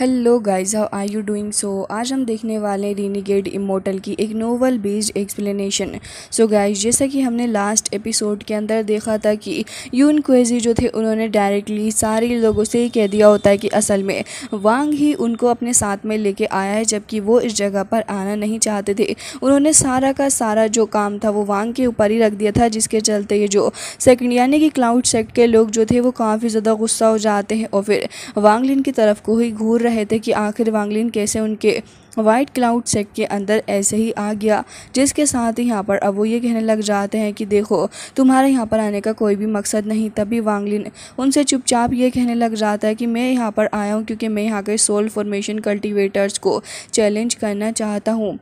hello guys how are you doing so आज हम देखने वाले रीनीगेड इमोटल की एक novel based explanation so guys जैसा कि हमने लास्ट एपिसोड के अंदर देखा था कि यून क्वेजी जो थे उन्होंने डायरेक्टली सारे लोगों से ही कह दिया होता है कि असल में वांग ही उनको अपने साथ में लेके आया है जबकि वो इस जगह पर आना नहीं चाहते थे उन्होंने सारा का सारा जो काम था वो वांग के ऊपर ही रख दिया था जिसके चलते ये जो सेकंड यानी कि क्लाउड सेक्ट के लोग जो थे वो काफ़ी ज़्यादा गुस्सा हो जाते हैं और फिर वांगलिन की तरफ को ही घूर रहे थे कि आखिर वांगलिन कैसे उनके वाइट क्लाउड सेक के अंदर ऐसे ही आ गया जिसके साथ ही यहाँ पर अब वो ये कहने लग जाते हैं कि देखो तुम्हारे यहाँ पर आने का कोई भी मकसद नहीं तभी वांगलिन उनसे चुपचाप ये कहने लग जाता है कि मैं यहाँ पर आया हूँ क्योंकि मैं यहाँ के सोल फॉर्मेशन कल्टिवेटर्स को चैलेंज करना चाहता हूँ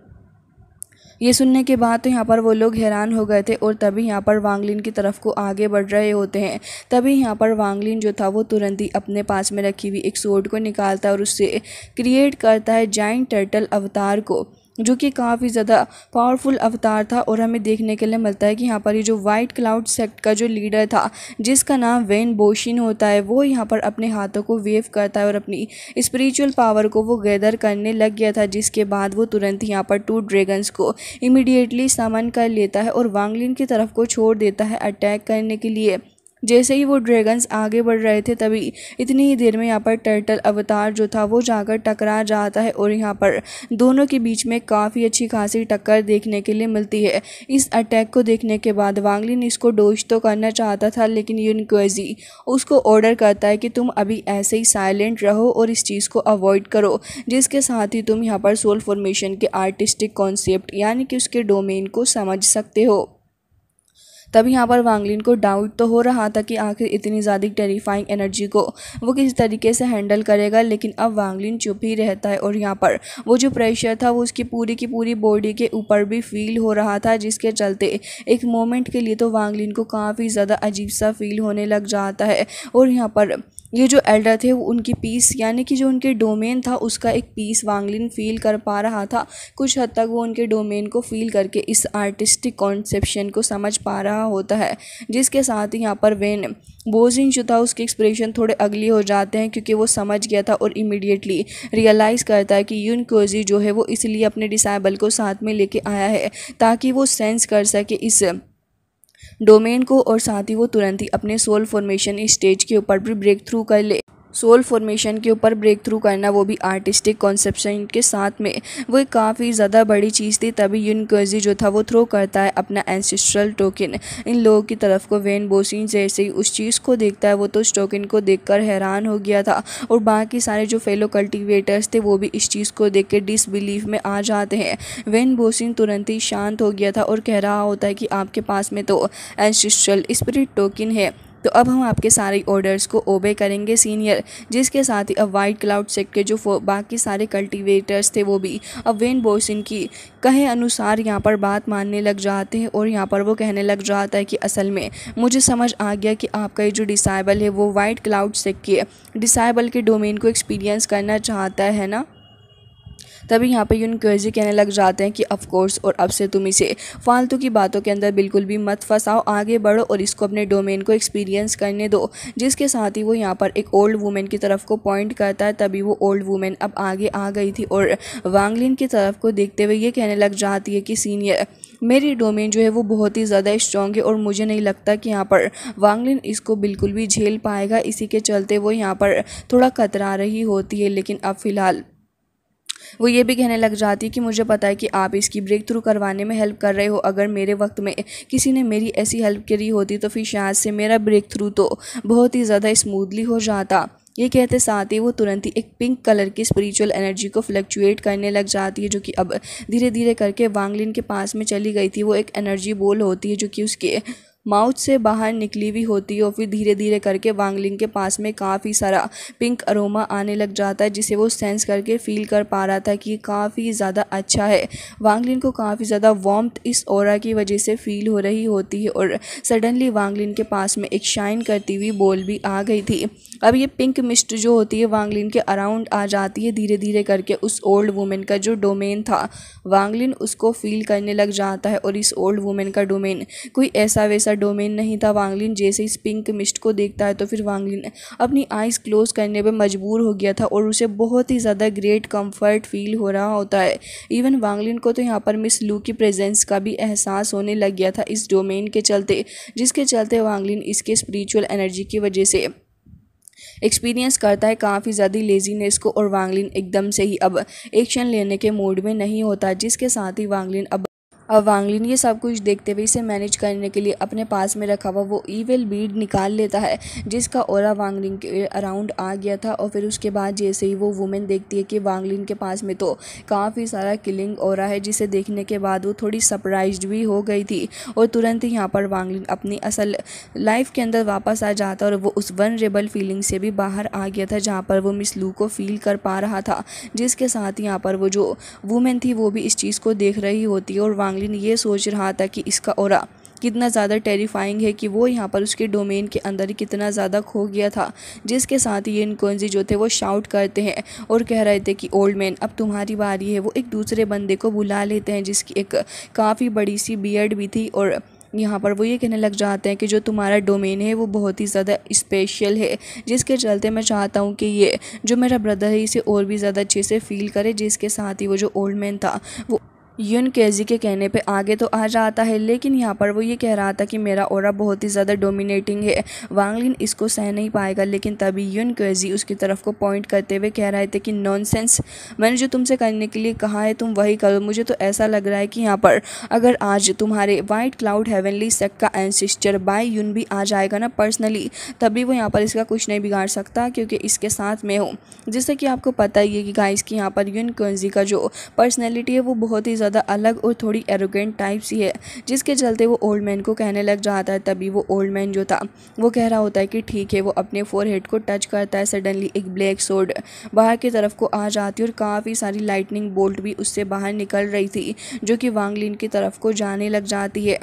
ये सुनने के बाद तो यहाँ पर वो लोग हैरान हो गए थे और तभी यहाँ पर वांगलिन की तरफ को आगे बढ़ रहे होते हैं तभी यहाँ पर वांगलिन जो था वो तुरंत ही अपने पास में रखी हुई एक सोट को निकालता है और उससे क्रिएट करता है जाइंट टर्टल अवतार को जो कि काफ़ी ज़्यादा पावरफुल अवतार था और हमें देखने के लिए मिलता है कि यहाँ पर ये जो वाइट क्लाउड सेक्ट का जो लीडर था जिसका नाम वेन बोशिन होता है वो यहाँ पर अपने हाथों को वेव करता है और अपनी स्पिरिचुअल पावर को वो गैदर करने लग गया था जिसके बाद वो तुरंत यहाँ पर टू ड्रैगन्स को इमिडिएटली समन कर लेता है और वांगलिन की तरफ को छोड़ देता है अटैक करने के लिए जैसे ही वो ड्रैगन्स आगे बढ़ रहे थे तभी इतनी ही देर में यहाँ पर टर्टल अवतार जो था वो जाकर टकरा जाता है और यहाँ पर दोनों के बीच में काफ़ी अच्छी खासी टक्कर देखने के लिए मिलती है इस अटैक को देखने के बाद वांगलिन इसको डोज तो करना चाहता था लेकिन यूनक्वेजी उसको ऑर्डर करता है कि तुम अभी ऐसे ही साइलेंट रहो और इस चीज़ को अवॉइड करो जिसके साथ ही तुम यहाँ पर सोल फॉर्मेशन के आर्टिस्टिक कॉन्सेप्ट यानी कि उसके डोमेन को समझ सकते हो तब यहाँ पर वांगलिन को डाउट तो हो रहा था कि आखिर इतनी ज़्यादा टेरीफाइंग एनर्जी को वो किस तरीके से हैंडल करेगा लेकिन अब वांगलिन चुप ही रहता है और यहाँ पर वो जो प्रेशर था वो उसकी पूरी की पूरी बॉडी के ऊपर भी फील हो रहा था जिसके चलते एक मोमेंट के लिए तो वांगलिन को काफ़ी ज़्यादा अजीब सा फील होने लग जाता है और यहाँ पर ये जो एल्डर थे वो उनकी पीस यानी कि जो उनके डोमेन था उसका एक पीस वांगलिन फील कर पा रहा था कुछ हद तक वो उनके डोमेन को फील करके इस आर्टिस्टिक कॉन्सेप्शन को समझ पा रहा होता है जिसके साथ ही यहाँ पर वेन बोजिन जो था उसके एक्सप्रेशन थोड़े अगले हो जाते हैं क्योंकि वो समझ गया था और इमिडिएटली रियलाइज़ करता है कि यून कोजी जो है वो इसलिए अपने डिसाइबल को साथ में लेके आया है ताकि वो सेंस कर सके इस डोमेन को और साथ ही वो तुरंत ही अपने सोल फॉर्मेशन स्टेज के ऊपर भी ब्रेक थ्रू कर ले सोल फॉर्मेशन के ऊपर ब्रेक थ्रू करना वो भी आर्टिस्टिक कॉन्सेप्शन के साथ में वो एक काफ़ी ज़्यादा बड़ी चीज़ थी तभी कर्जी जो था वो थ्रो करता है अपना एंसेस्ट्रल टोकन इन लोगों की तरफ को वेन बोसिन जैसे ही उस चीज़ को देखता है वो तो उस टोकन को कर हैरान हो गया था और बाकी सारे जो फेलो कल्टिवेटर्स थे वो भी इस चीज़ को देख के डिसबिलीव में आ जाते हैं वेन बोसिन तुरंत ही शांत हो गया था और कह रहा होता है कि आपके पास में तो एंसेस्ट्रल स्पिरिट टोकन है तो अब हम आपके सारे ऑर्डर्स को ओबे करेंगे सीनियर जिसके साथ ही अब वाइट क्लाउड सेट के जो बाकी सारे कल्टीवेटर्स थे वो भी अब वेन बोसिन की कहे अनुसार यहाँ पर बात मानने लग जाते हैं और यहाँ पर वो कहने लग जाता है कि असल में मुझे समझ आ गया कि आपका ये जो डिसाइबल है वो वाइट क्लाउड सेक्ट के डिसाइबल के डोमेन को एक्सपीरियंस करना चाहता है ना तभी यहाँ पे यून कर्जी कहने लग जाते हैं कि अफकोर्स और अब से तुम इसे फालतू की बातों के अंदर बिल्कुल भी मत फंसाओ आगे बढ़ो और इसको अपने डोमेन को एक्सपीरियंस करने दो जिसके साथ ही वो यहाँ पर एक ओल्ड वूमेन की तरफ को पॉइंट करता है तभी वो ओल्ड वूमेन अब आगे आ गई थी और वांगलिन की तरफ को देखते हुए ये कहने लग जाती है कि सीनियर मेरी डोमेन जो है वो बहुत ही ज़्यादा स्ट्रॉन्ग है और मुझे नहीं लगता कि यहाँ पर वांगलिन इसको बिल्कुल भी झेल पाएगा इसी के चलते वो यहाँ पर थोड़ा कतरा रही होती है लेकिन अब फ़िलहाल वो ये भी कहने लग जाती कि मुझे पता है कि आप इसकी ब्रेक थ्रू करवाने में हेल्प कर रहे हो अगर मेरे वक्त में किसी ने मेरी ऐसी हेल्प करी होती तो फिर शायद से मेरा ब्रेक थ्रू तो बहुत ही ज़्यादा स्मूदली हो जाता ये कहते साथ ही वो तुरंत ही एक पिंक कलर की स्पिरिचुअल एनर्जी को फ्लक्चुएट करने लग जाती है जो कि अब धीरे धीरे करके वांगलिन के पास में चली गई थी वो एक एनर्जी बोल होती है जो कि उसके माउथ से बाहर निकली हुई होती है और फिर धीरे धीरे करके वांगलिंग के पास में काफ़ी सारा पिंक अरोमा आने लग जाता है जिसे वो सेंस करके फील कर पा रहा था कि काफ़ी ज़्यादा अच्छा है वांगलिन को काफ़ी ज़्यादा वार्म्थ इस और की वजह से फील हो रही होती है और सडनली वांगलिन के पास में एक शाइन करती हुई बॉल भी आ गई थी अब ये पिंक मिस्ट जो होती है वांगलिन के अराउंड आ जाती है धीरे धीरे करके उस ओल्ड वूमेन का जो डोमेन था वांगलिन उसको फील करने लग जाता है और इस ओल्ड वुमेन का डोमेन कोई ऐसा वैसा डोमेन नहीं था वांगलिन जैसे ही पिंक मिस्ट को देखता है तो फिर वांगलिन अपनी आइज़ क्लोज करने पर मजबूर हो गया था और उसे बहुत ही ज़्यादा ग्रेट कम्फर्ट फील हो रहा होता है इवन वांगलिन को तो यहाँ पर मिस लू की प्रेजेंस का भी एहसास होने लग गया था इस डोमेन के चलते जिसके चलते वांगलिन इसके स्पिरिचुअल एनर्जी की वजह से एक्सपीरियंस करता है काफ़ी ज़्यादा लेजीनेस को और वांगलिन एकदम से ही अब एक्शन लेने के मूड में नहीं होता जिसके साथ ही वांगलिन अब और वांगलिन ये सब कुछ देखते हुए इसे मैनेज करने के लिए अपने पास में रखा हुआ वो ईवेल बीड निकाल लेता है जिसका ओरा वांगलिन के अराउंड आ गया था और फिर उसके बाद जैसे ही वो वुमेन देखती है कि वांगलिन के पास में तो काफ़ी सारा किलिंग ओरा है जिसे देखने के बाद वो थोड़ी सरप्राइज भी हो गई थी और तुरंत ही यहाँ पर वांगलिन अपनी असल लाइफ के अंदर वापस आ जाता और वो उस वनरेबल फीलिंग से भी बाहर आ गया था जहाँ पर वो मिस लू को फील कर पा रहा था जिसके साथ यहाँ पर वो जो वुमेन थी वो भी इस चीज़ को देख रही होती है और वांग जैंगलिन ये सोच रहा था कि इसका और कितना ज़्यादा टेरिफाइंग है कि वो यहाँ पर उसके डोमेन के अंदर कितना ज़्यादा खो गया था जिसके साथ ये इनकोन्जी जो थे वो शाउट करते हैं और कह रहे थे कि ओल्ड मैन अब तुम्हारी बारी है वो एक दूसरे बंदे को बुला लेते हैं जिसकी एक काफ़ी बड़ी सी बियर्ड भी थी और यहाँ पर वो ये कहने लग जाते हैं कि जो तुम्हारा डोमेन है वो बहुत ही ज़्यादा स्पेशल है जिसके चलते मैं चाहता हूँ कि ये जो मेरा ब्रदर है इसे और भी ज़्यादा अच्छे से फील करे जिसके साथ ही वो जो ओल्ड मैन था वो यून केजी के कहने पे आगे तो आ जाता है लेकिन यहाँ पर वो ये कह रहा था कि मेरा और बहुत ही ज़्यादा डोमिनेटिंग है वांगलिन इसको सह नहीं पाएगा लेकिन तभी यून केजी उसकी तरफ को पॉइंट करते हुए कह रहे थे कि नॉनसेंस मैंने जो तुमसे करने के लिए कहा है तुम वही करो मुझे तो ऐसा लग रहा है कि यहाँ पर अगर आज तुम्हारे वाइट क्लाउड हेवनली सेक का एनसिस्टर बाय यून भी आ जाएगा ना पर्सनली तभी वो यहाँ पर इसका कुछ नहीं बिगाड़ सकता क्योंकि इसके साथ में हूँ जैसे कि आपको पता ही है कि गाइस की यहाँ पर यून केजी का जो पर्सनैलिटी है वो बहुत ही ज़्यादा अलग और थोड़ी एरोगेंट टाइप सी है जिसके चलते वो ओल्ड मैन को कहने लग जाता है तभी वो ओल्ड मैन जो था वो कह रहा होता है कि ठीक है वो अपने फोर को टच करता है सडनली एक ब्लैक सोड बाहर की तरफ को आ जाती और काफ़ी सारी लाइटनिंग बोल्ट भी उससे बाहर निकल रही थी जो कि वांगलिन की तरफ को जाने लग जाती है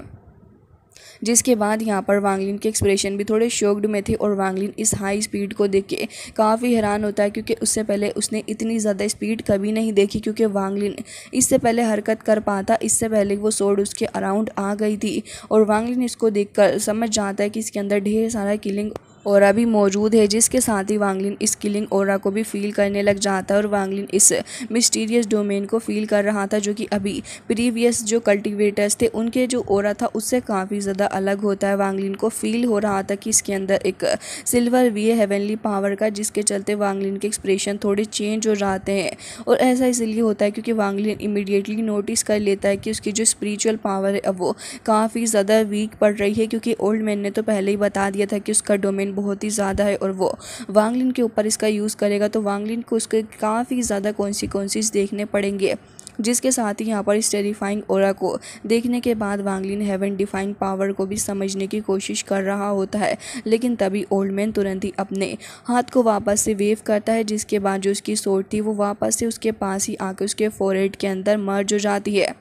जिसके बाद यहाँ पर वांगलिन के एक्सप्रेशन भी थोड़े शोक्ड में थे और वांगलिन इस हाई स्पीड को देख के काफ़ी हैरान होता है क्योंकि उससे पहले उसने इतनी ज़्यादा स्पीड कभी नहीं देखी क्योंकि वांगलिन इससे पहले हरकत कर पाता इससे पहले वो सोड उसके अराउंड आ गई थी और वांगलिन इसको देख समझ जाता है कि इसके अंदर ढेर सारा किलिंग ओरा भी मौजूद है जिसके साथ ही वांगलिन इस किलिंग ओरा को भी फील करने लग जाता है और वांगलिन इस मिस्टीरियस डोमेन को फील कर रहा था जो कि अभी प्रीवियस जो कल्टिवेटर्स थे उनके जो ओरा था उससे काफ़ी ज़्यादा अलग होता है वांगलिन को फील हो रहा था कि इसके अंदर एक सिल्वर वी है हेवनली पावर का जिसके चलते वांगलिन के एक्सप्रेशन थोड़े चेंज हो जाते हैं और ऐसा इसलिए होता है क्योंकि वांगलिन इमिडिएटली नोटिस कर लेता है कि उसकी जो स्परिचुअल पावर है वो काफ़ी ज़्यादा वीक पड़ रही है क्योंकि ओल्ड मैन ने तो पहले ही बता दिया था कि उसका डोमेन बहुत ही ज़्यादा है और वो वांगलिन के ऊपर इसका यूज़ करेगा तो वांगलिन को उसके काफ़ी ज़्यादा कॉन्सिक्वेंसिस देखने पड़ेंगे जिसके साथ ही यहाँ पर इस टेरीफाइंग ओरा को देखने के बाद वांगलिन हेवन डिफाइंग पावर को भी समझने की कोशिश कर रहा होता है लेकिन तभी ओल्ड मैन तुरंत ही अपने हाथ को वापस से वेव करता है जिसके बाद जो उसकी सोट थी वो वापस से उसके पास ही आकर उसके फोरहेड के अंदर मर्ज हो जाती है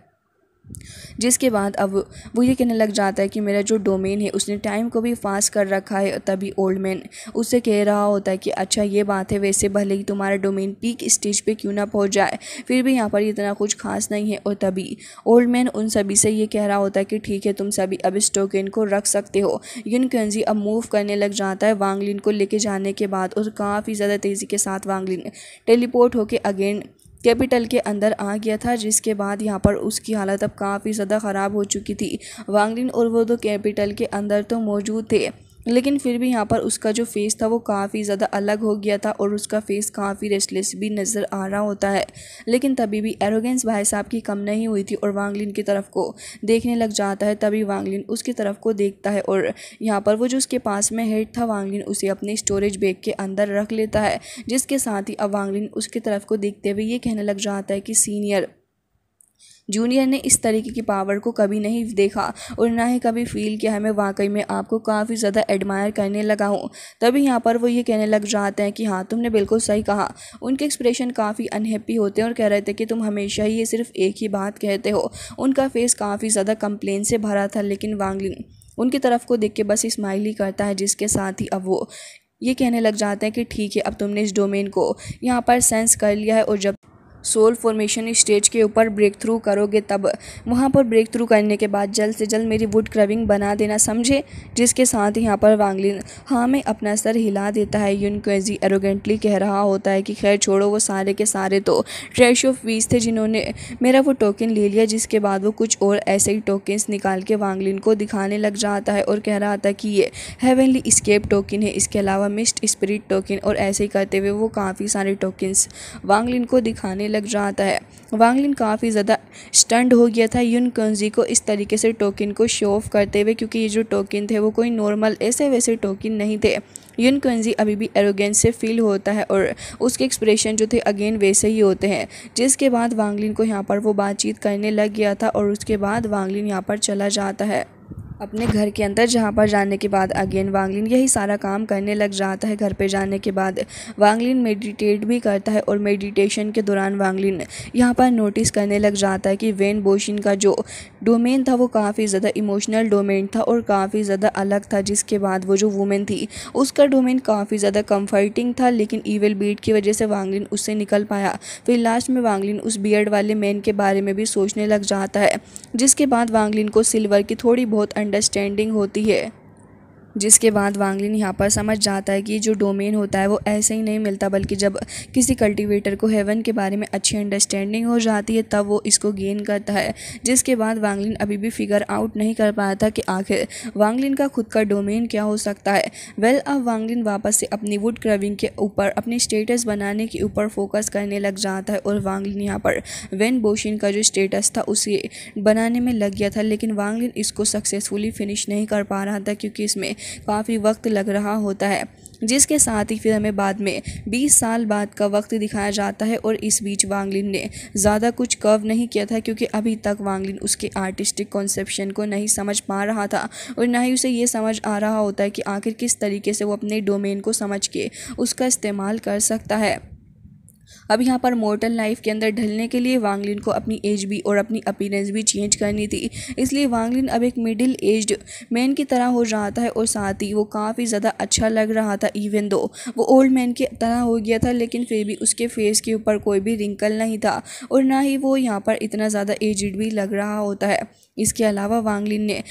जिसके बाद अब वो ये कहने लग जाता है कि मेरा जो डोमेन है उसने टाइम को भी फास्ट कर रखा है तभी ओल्ड मैन उससे कह रहा होता है कि अच्छा ये बात है वैसे भले ही तुम्हारा डोमेन पीक स्टेज पे क्यों ना पहुंच जाए फिर भी यहाँ पर इतना कुछ खास नहीं है और तभी ओल्ड मैन उन सभी से ये कह रहा होता है कि ठीक है तुम सभी अब इस टोकन को रख सकते हो यून कंजी अब मूव करने लग जाता है वांगलिन को लेके जाने के बाद और काफ़ी ज़्यादा तेज़ी के साथ वांगलिन टेलीपोर्ट होकर अगेन कैपिटल के अंदर आ गया था जिसके बाद यहाँ पर उसकी हालत अब काफ़ी ज़्यादा ख़राब हो चुकी थी वांगलिन और वो दो कैपिटल के अंदर तो मौजूद थे लेकिन फिर भी यहाँ पर उसका जो फेस था वो काफ़ी ज़्यादा अलग हो गया था और उसका फेस काफ़ी रेस्टलेस भी नज़र आ रहा होता है लेकिन तभी भी एरोगेंस भाई साहब की कम नहीं हुई थी और वांगलिन की तरफ को देखने लग जाता है तभी वांगलिन उसकी तरफ को देखता है और यहाँ पर वो जो उसके पास में हेड था वांगलिन उसे अपने स्टोरेज बैग के अंदर रख लेता है जिसके साथ ही अब वांगलिन उसकी तरफ को देखते हुए ये कहने लग जाता है कि सीनियर जूनियर ने इस तरीके की पावर को कभी नहीं देखा और ना ही कभी फील किया है मैं वाकई में आपको काफ़ी ज़्यादा एडमायर करने लगा हूँ तभी यहाँ पर वो ये कहने लग जाते हैं कि हाँ तुमने बिल्कुल सही कहा उनके एक्सप्रेशन काफ़ी अनहैप्पी होते हैं और कह रहे थे कि तुम हमेशा ही ये सिर्फ एक ही बात कहते हो उनका फेस काफ़ी ज़्यादा कंप्लेन से भरा था लेकिन वांगलिन उनकी तरफ को देख के बस स्माइल ही करता है जिसके साथ ही अब वो ये कहने लग जाते हैं कि ठीक है अब तुमने इस डोमेन को यहाँ पर सेंस कर लिया है और जब सोल फॉर्मेशन स्टेज के ऊपर ब्रेक थ्रू करोगे तब वहाँ पर ब्रेक थ्रू करने के बाद जल्द से जल्द मेरी वुड क्रविंग बना देना समझे जिसके साथ यहाँ पर वांगलिन हाँ मैं अपना सर हिला देता है यून क्वेजी एरोगेंटली कह रहा होता है कि खैर छोड़ो वो सारे के सारे तो ट्रैश ऑफ वीज थे जिन्होंने मेरा वो टोकन ले लिया जिसके बाद वो कुछ और ऐसे ही टोकन्स निकाल के वांगलिन को दिखाने लग जाता है और कह रहा था कि ये हेवनली स्केप टोकन है इसके अलावा मिस्ड स्पिरिट टोकन और ऐसे ही करते हुए वो काफ़ी सारे टोकन्स वांगलिन को दिखाने लग जाता है वांगलिन काफ़ी ज़्यादा स्टंड हो गया था यून कंजी को इस तरीके से टोकन को शो ऑफ करते हुए क्योंकि ये जो टोकन थे वो कोई नॉर्मल ऐसे वैसे टोकन नहीं थे यून कंजी अभी भी एरोगेंस से फील होता है और उसके एक्सप्रेशन जो थे अगेन वैसे ही होते हैं जिसके बाद वांगलिन को यहाँ पर वो बातचीत करने लग गया था और उसके बाद वांगलिन यहाँ पर चला जाता है अपने घर के अंदर जहाँ पर जाने के बाद अगेन वांगलिन यही सारा काम करने लग जाता है घर पे जाने के बाद वांगलिन मेडिटेट भी करता है और मेडिटेशन के दौरान वांगलिन यहाँ पर नोटिस करने लग जाता है कि वेन बोशिन का जो डोमेन था वो काफ़ी ज़्यादा इमोशनल डोमेन था और काफ़ी ज़्यादा अलग था जिसके बाद वो जो वुमेन थी उसका डोमेन काफ़ी ज़्यादा कम्फर्टिंग था लेकिन ईवेल बीट की वजह से वांगलिन उससे निकल पाया फिर लास्ट में वांगलिन उस बियर्ड वाले मैन के बारे में भी सोचने लग जाता है जिसके बाद वांगलिन को सिल्वर की थोड़ी बहुत अंडरस्टैंडिंग होती है जिसके बाद वांगलिन यहाँ पर समझ जाता है कि जो डोमेन होता है वो ऐसे ही नहीं मिलता बल्कि जब किसी कल्टीवेटर को हेवन के बारे में अच्छी अंडरस्टैंडिंग हो जाती है तब वो इसको गेन करता है जिसके बाद वांगलिन अभी भी फिगर आउट नहीं कर पाया था कि आखिर वांगलिन का खुद का डोमेन क्या हो सकता है वेल अब वांगलिन वापस से अपनी वुड क्रविंग के ऊपर अपनी स्टेटस बनाने के ऊपर फोकस करने लग जाता है और वांगलिन यहाँ पर वेन बोशिन का जो स्टेटस था उसे बनाने में लग गया था लेकिन वांगलिन इसको सक्सेसफुली फिनिश नहीं कर पा रहा था क्योंकि इसमें काफ़ी वक्त लग रहा होता है जिसके साथ ही फिर हमें बाद में 20 साल बाद का वक्त दिखाया जाता है और इस बीच वांगलिन ने ज़्यादा कुछ कर्व नहीं किया था क्योंकि अभी तक वांगलिन उसके आर्टिस्टिक कॉन्सेप्शन को नहीं समझ पा रहा था और ना ही उसे ये समझ आ रहा होता है कि आखिर किस तरीके से वो अपने डोमेन को समझ के उसका इस्तेमाल कर सकता है अब यहाँ पर मोर्टल लाइफ के अंदर ढलने के लिए वांगलिन को अपनी एज भी और अपनी अपीरेंस भी चेंज करनी थी इसलिए वांगलिन अब एक मिडिल एज्ड मैन की तरह हो रहा था और साथ ही वो काफ़ी ज़्यादा अच्छा लग रहा था इवन दो वो ओल्ड मैन की तरह हो गया था लेकिन फिर भी उसके फेस के ऊपर कोई भी रिंकल नहीं था और ना ही वो यहाँ पर इतना ज़्यादा एजड भी लग रहा होता है इसके अलावा वांगलिन ने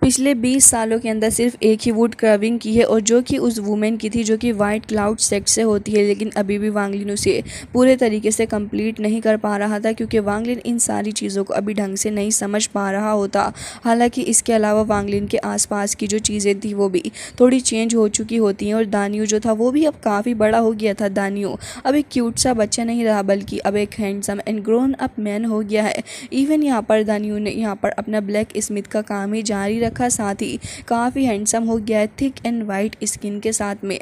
पिछले 20 सालों के अंदर सिर्फ एक ही वुड कर्विंग की है और जो कि उस वूमेन की थी जो कि वाइट क्लाउड सेट से होती है लेकिन अभी भी वांगलिन उसे पूरे तरीके से कंप्लीट नहीं कर पा रहा था क्योंकि वांगलिन इन सारी चीज़ों को अभी ढंग से नहीं समझ पा रहा होता हालांकि इसके अलावा वांगलिन के आसपास की जो चीज़ें थी वो भी थोड़ी चेंज हो चुकी होती हैं और दानियो जो था वो भी अब काफ़ी बड़ा हो गया था दानियो अब एक क्यूट सा बच्चा नहीं रहा बल्कि अब एक handsome and grown up man हो गया है इवन यहाँ पर दानियो ने यहाँ पर अपना ब्लैक स्मिथ का काम ही जारी रखा साथ ही काफ़ी हैंडसम हो गया है थिक एंड वाइट स्किन के साथ में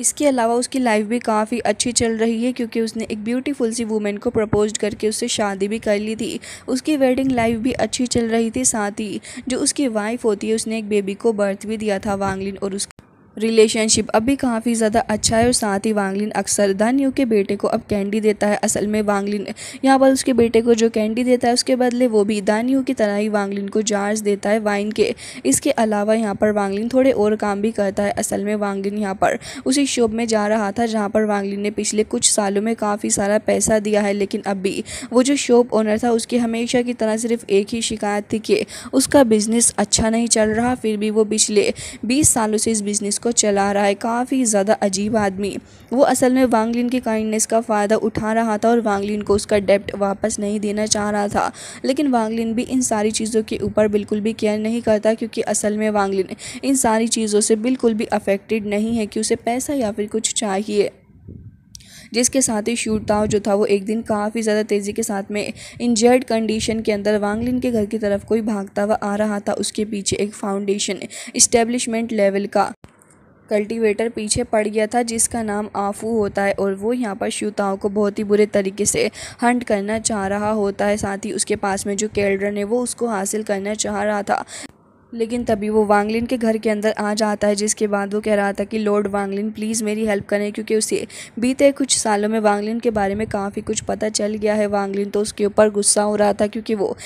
इसके अलावा उसकी लाइफ भी काफ़ी अच्छी चल रही है क्योंकि उसने एक ब्यूटीफुल सी वूमेन को प्रपोज करके उससे शादी भी कर ली थी उसकी वेडिंग लाइफ भी अच्छी चल रही थी साथ ही जो उसकी वाइफ होती है उसने एक बेबी को बर्थ भी दिया था वांगलिन और उसकी रिलेशनशिप अभी काफ़ी ज़्यादा अच्छा है और साथ ही वांगलिन अक्सर दानियों के बेटे को अब कैंडी देता है असल में वांगलिन यहाँ पर उसके बेटे को जो कैंडी देता है उसके बदले वो भी दानियों की तरह ही वांगलिन को जार्ज देता है वाइन के इसके अलावा यहाँ पर वांगलिन थोड़े और काम भी करता है असल में वांगलिन यहाँ पर उसी शोब में जा रहा था जहाँ पर वांगलिन ने पिछले कुछ सालों में काफ़ी सारा पैसा दिया है लेकिन अब वो जो शॉप ओनर था उसकी हमेशा की तरह सिर्फ एक ही शिकायत थी कि उसका बिज़नेस अच्छा नहीं चल रहा फिर भी वो पिछले बीस सालों से इस बिज़नेस इसको चला रहा है काफ़ी ज़्यादा अजीब आदमी वो असल में वांगलिन की काइंडनेस का फ़ायदा उठा रहा था और वांगलिन को उसका डेप्ट वापस नहीं देना चाह रहा था लेकिन वांगलिन भी इन सारी चीज़ों के ऊपर बिल्कुल भी केयर नहीं करता क्योंकि असल में वांगलिन इन सारी चीज़ों से बिल्कुल भी अफेक्टेड नहीं है कि उसे पैसा या फिर कुछ चाहिए जिसके साथ ही शूट जो था वो एक दिन काफ़ी ज़्यादा तेज़ी के साथ में इंजर्ड कंडीशन के अंदर वांगलिन के घर की तरफ कोई भागता हुआ आ रहा था उसके पीछे एक फाउंडेशन इस्टेब्लिशमेंट लेवल का कल्टीवेटर पीछे पड़ गया था जिसका नाम आफू होता है और वो यहाँ पर श्यूताओं को बहुत ही बुरे तरीके से हंट करना चाह रहा होता है साथ ही उसके पास में जो केल्ड्रन है वो उसको हासिल करना चाह रहा था लेकिन तभी वो वांगलिन के घर के अंदर आ जाता है जिसके बाद वो कह रहा था कि लॉर्ड वांगलिन प्लीज़ मेरी हेल्प करें क्योंकि उसे बीते कुछ सालों में वांगलिन के बारे में काफ़ी कुछ पता चल गया है वांगलिन तो उसके ऊपर गुस्सा हो रहा था क्योंकि वो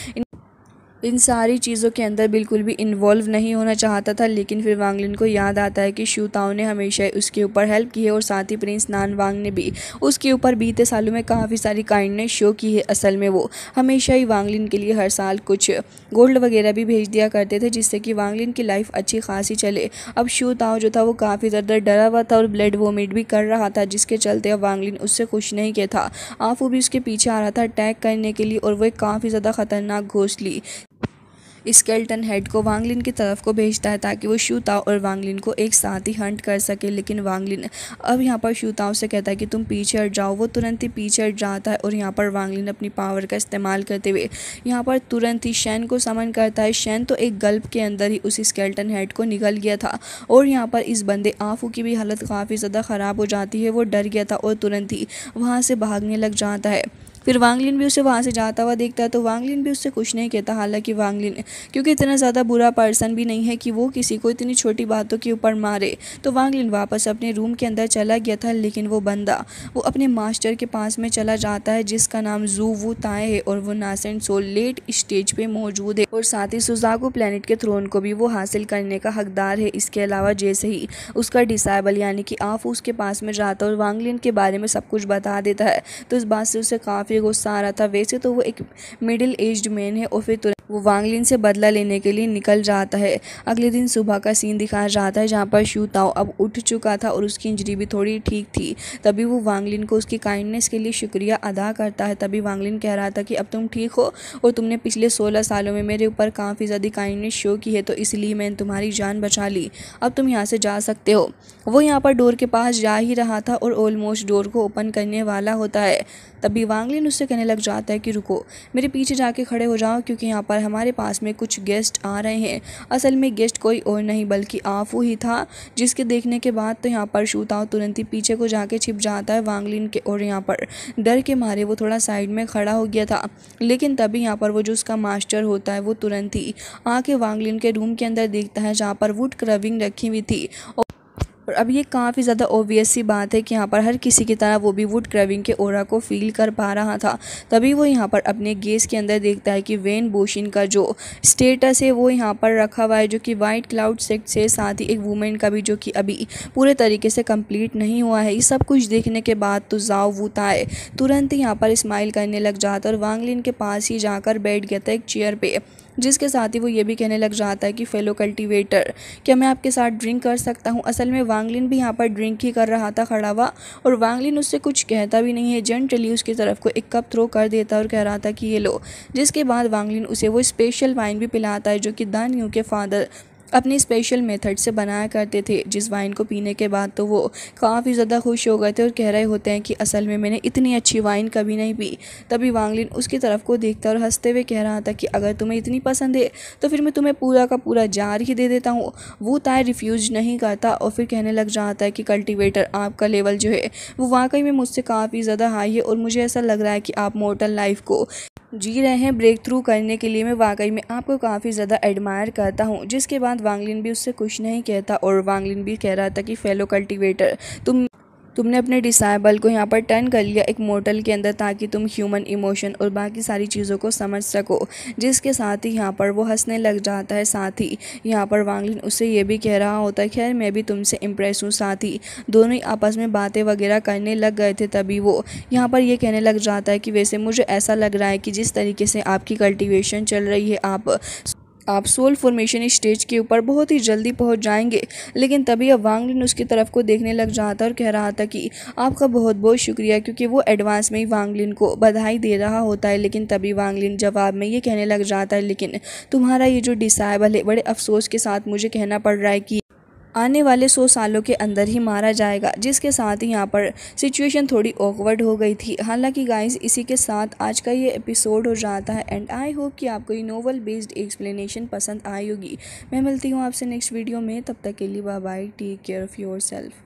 इन सारी चीज़ों के अंदर बिल्कुल भी इन्वॉल्व नहीं होना चाहता था लेकिन फिर वांगलिन को याद आता है कि शू ने हमेशा उसके ऊपर हेल्प की है और साथ ही प्रिंस नान वांग ने भी उसके ऊपर बीते सालों में काफ़ी सारी काइंडनेस शो की है असल में वो हमेशा ही वांगलिन के लिए हर साल कुछ गोल्ड वगैरह भी भेज दिया करते थे जिससे कि वांगलिन की लाइफ अच्छी खासी चले अब श्यूताओं जो था वो काफ़ी ज़्यादा डरा हुआ था और ब्लड वोमिट भी कर रहा था जिसके चलते अब वांगलिन उससे खुश नहीं किया था आफू भी उसके पीछे आ रहा था अटैक करने के लिए और वह काफ़ी ज़्यादा ख़तरनाक घोसली स्केल्टन हेड को वांगलिन की तरफ को भेजता है ताकि वो श्यूताओ और वांगलिन को एक साथ ही हंट कर सके लेकिन वांगलिन अब यहाँ पर श्यूताओं से कहता है कि तुम पीछे हट जाओ वो तुरंत ही पीछे हट जाता है और यहाँ पर वांगलिन अपनी पावर का इस्तेमाल करते हुए यहाँ पर तुरंत ही शैन को समन करता है शैन तो एक गल्प के अंदर ही उस स्केल्टन हेड को निकल गया था और यहाँ पर इस बंदे आंफू की भी हालत काफ़ी ज़्यादा ख़राब हो जाती है वो डर गया था और तुरंत ही वहाँ से भागने लग जाता है फिर वांगलिन भी उसे वहाँ से जाता हुआ देखता है तो वांगलिन भी उससे कुछ नहीं कहता हालांकि वांगलिन क्योंकि इतना ज़्यादा बुरा पर्सन भी नहीं है कि वो किसी को इतनी छोटी बातों के ऊपर मारे तो वांगलिन वापस अपने रूम के अंदर चला गया था लेकिन वो बंदा वो अपने मास्टर के पास में चला जाता है जिसका नाम जू वो ताए है और वो नासेंट सोल लेट स्टेज पे मौजूद है और साथ ही सुजाको प्लानट के थ्रोन को भी वो हासिल करने का हकदार है इसके अलावा जैसे ही उसका डिसाइबल यानी कि आफ उसके पास में जाता है और वांगलिन के बारे में सब कुछ बता देता है तो इस बात से उसे काफ़ी पे गुस्सा आ रहा था वैसे तो वो एक मिडिल एज्ड मैन है और फिर तुरंत वो वांगलिन से बदला लेने के लिए निकल जाता है अगले दिन सुबह का सीन दिखाया जाता है जहाँ पर शू ताओ अब उठ चुका था और उसकी इंजरी भी थोड़ी ठीक थी तभी वो वांगलिन को उसकी काइंडनेस के लिए शुक्रिया अदा करता है तभी वांगलिन कह रहा था कि अब तुम ठीक हो और तुमने पिछले सोलह सालों में मेरे ऊपर काफ़ी ज़्यादा काइंडनेस शो की है तो इसलिए मैंने तुम्हारी जान बचा ली अब तुम यहाँ से जा सकते हो वो यहाँ पर डोर के पास जा ही रहा था और ऑलमोस्ट डोर को ओपन करने वाला होता है तभी वांगलिन उससे कहने लग जाता है कि रुको मेरे पीछे जाके खड़े हो जाओ क्योंकि यहाँ पर पर हमारे पास में कुछ गेस्ट आ रहे हैं असल में गेस्ट कोई और नहीं बल्कि आफू ही था जिसके देखने के बाद तो यहाँ पर शूताओं तुरंत ही पीछे को जाके छिप जाता है वांगलिन के और यहाँ पर डर के मारे वो थोड़ा साइड में खड़ा हो गया था लेकिन तभी यहाँ पर वो जो उसका मास्टर होता है वो तुरंत ही आके वांगलिन के रूम के अंदर देखता है जहाँ पर वुड क्रविंग रखी हुई थी और अब ये काफ़ी ज़्यादा ओबियस सी बात है कि यहाँ पर हर किसी की तरह वो भी वुड क्रेविंग के ओरा को फील कर पा रहा था तभी वो यहाँ पर अपने गेस के अंदर देखता है कि वेन बोशिन का जो स्टेटस है वो यहाँ पर रखा हुआ है जो कि वाइट क्लाउड सेक्ट से साथ ही एक वूमेन का भी जो कि अभी पूरे तरीके से कम्प्लीट नहीं हुआ है ये सब कुछ देखने के बाद तो जाओ है तुरंत यहाँ पर स्माइल करने लग जाता और वांगलिन के पास ही जाकर बैठ गया था एक चेयर पर जिसके साथ ही वो ये भी कहने लग जाता है कि फेलो कल्टीवेटर क्या मैं आपके साथ ड्रिंक कर सकता हूँ असल में वांगलिन भी यहाँ पर ड्रिंक ही कर रहा था खड़ा हुआ और वांगलिन उससे कुछ कहता भी नहीं है जेंटली उसकी तरफ को एक कप थ्रो कर देता और कह रहा था कि ये लो जिसके बाद वांगलिन उसे वो स्पेशल वाइन भी पिलाता है जो कि दानियों के फादर अपनी स्पेशल मेथड से बनाया करते थे जिस वाइन को पीने के बाद तो वो काफ़ी ज़्यादा खुश हो गए थे और कह रहे होते हैं कि असल में मैंने इतनी अच्छी वाइन कभी नहीं पी तभी वांगलिन उसकी तरफ को देखता और हंसते हुए कह रहा था कि अगर तुम्हें इतनी पसंद है तो फिर मैं तुम्हें पूरा का पूरा जार ही दे देता हूँ वो ताय रिफ्यूज नहीं करता और फिर कहने लग जाता है कि कल्टिवेटर आपका लेवल जो है वो वाकई में मुझसे काफ़ी ज़्यादा हाई है और मुझे ऐसा लग रहा है कि आप मोटल लाइफ को जी रहे हैं ब्रेक थ्रू करने के लिए मैं वाकई में आपको काफ़ी ज़्यादा एडमायर करता हूँ जिसके बाद वांगलिन भी उससे कुछ नहीं कहता और वांगलिन भी कह रहा था कि फेलो कल्टिवेटर तुम तुमने अपने डिसाइबल को यहाँ पर टर्न कर लिया एक मोटल के अंदर ताकि तुम ह्यूमन इमोशन और बाकी सारी चीज़ों को समझ सको जिसके साथ ही यहाँ पर वो हंसने लग जाता है साथ ही यहाँ पर वांगलिन उससे ये भी कह रहा होता है खैर मैं भी तुमसे इम्प्रेस हूँ साथ ही दोनों ही आपस में बातें वगैरह करने लग गए थे तभी वो यहाँ पर यह कहने लग जाता है कि वैसे मुझे ऐसा लग रहा है कि जिस तरीके से आपकी कल्टिवेशन चल रही है आप आप सोल फॉर्मेशन स्टेज के ऊपर बहुत ही जल्दी पहुंच जाएंगे लेकिन तभी अब वांगलिन उसकी तरफ को देखने लग जाता और कह रहा था कि आपका बहुत बहुत शुक्रिया क्योंकि वो एडवांस में ही वांगलिन को बधाई दे रहा होता है लेकिन तभी वांगलिन जवाब में ये कहने लग जाता है लेकिन तुम्हारा ये जो डिसाइबल है बड़े अफसोस के साथ मुझे कहना पड़ रहा है कि आने वाले सौ सालों के अंदर ही मारा जाएगा जिसके साथ ही यहाँ पर सिचुएशन थोड़ी ऑकवर्ड हो गई थी हालांकि गाइस इसी के साथ आज का ये एपिसोड हो जाता है एंड आई होप कि आपको ये नोवल बेस्ड एक्सप्लेनेशन पसंद आई होगी मैं मिलती हूँ आपसे नेक्स्ट वीडियो में तब तक के लिए bye bye take care of your self